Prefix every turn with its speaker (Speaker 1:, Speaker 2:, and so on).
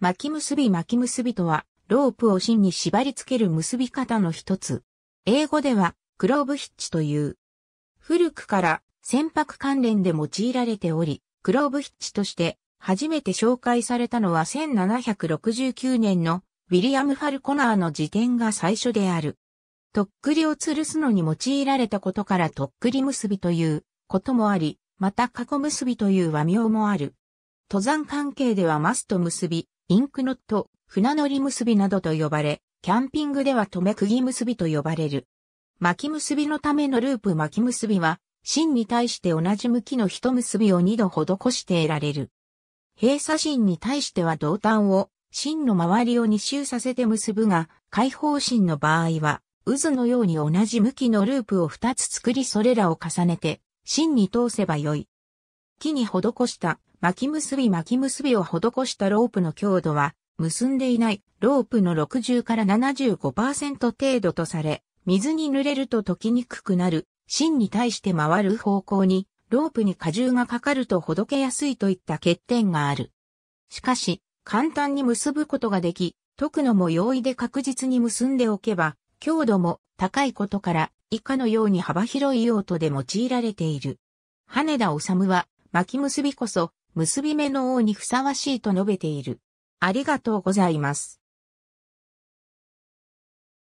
Speaker 1: 巻き結び巻き結びとは、ロープを芯
Speaker 2: に縛り付ける結び方の一つ。英語では、クローブヒッチという。古くから船舶関連で用いられており、クローブヒッチとして初めて紹介されたのは1769年のウィリアム・ファルコナーの辞典が最初である。とっくりを吊るすのに用いられたことからとっくり結びということもあり、また過去結びという和名もある。登山関係ではマスト結び、インクノット、船乗り結びなどと呼ばれ、キャンピングでは留め釘結びと呼ばれる。巻き結びのためのループ巻き結びは、芯に対して同じ向きの一結びを二度施して得られる。閉鎖芯に対しては同端を、芯の周りを二周させて結ぶが、開放芯の場合は、渦のように同じ向きのループを二つ作りそれらを重ねて、芯に通せばよい。木に施した巻き結び巻き結びを施したロープの強度は、結んでいないロープの60から75%程度とされ、水に濡れると溶きにくくなる、芯に対して回る方向に、ロープに荷重がかかるとほどけやすいといった欠点がある。しかし、簡単に結ぶことができ、解くのも容易で確実に結んでおけば、強度も高いことから以下のように幅広い用途で用いられている。羽田治は巻き結びこそ、結び目
Speaker 1: の王にふさわしいと述べている。ありがとうございます。